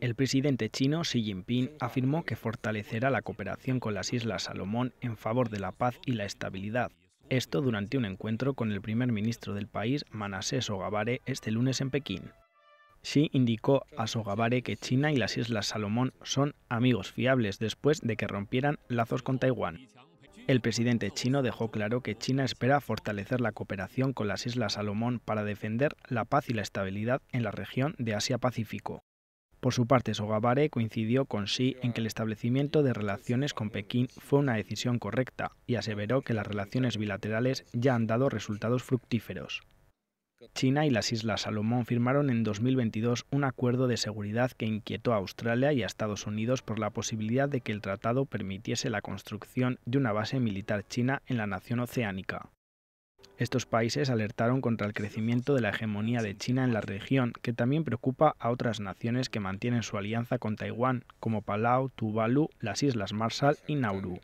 El presidente chino Xi Jinping afirmó que fortalecerá la cooperación con las Islas Salomón en favor de la paz y la estabilidad. Esto durante un encuentro con el primer ministro del país, Manasseh Sogavare, este lunes en Pekín. Xi indicó a Sogabare que China y las Islas Salomón son amigos fiables después de que rompieran lazos con Taiwán. El presidente chino dejó claro que China espera fortalecer la cooperación con las Islas Salomón para defender la paz y la estabilidad en la región de Asia-Pacífico. Por su parte, Sogabare coincidió con Xi en que el establecimiento de relaciones con Pekín fue una decisión correcta y aseveró que las relaciones bilaterales ya han dado resultados fructíferos. China y las Islas Salomón firmaron en 2022 un acuerdo de seguridad que inquietó a Australia y a Estados Unidos por la posibilidad de que el tratado permitiese la construcción de una base militar china en la nación oceánica. Estos países alertaron contra el crecimiento de la hegemonía de China en la región, que también preocupa a otras naciones que mantienen su alianza con Taiwán, como Palau, Tuvalu, las Islas Marshall y Nauru.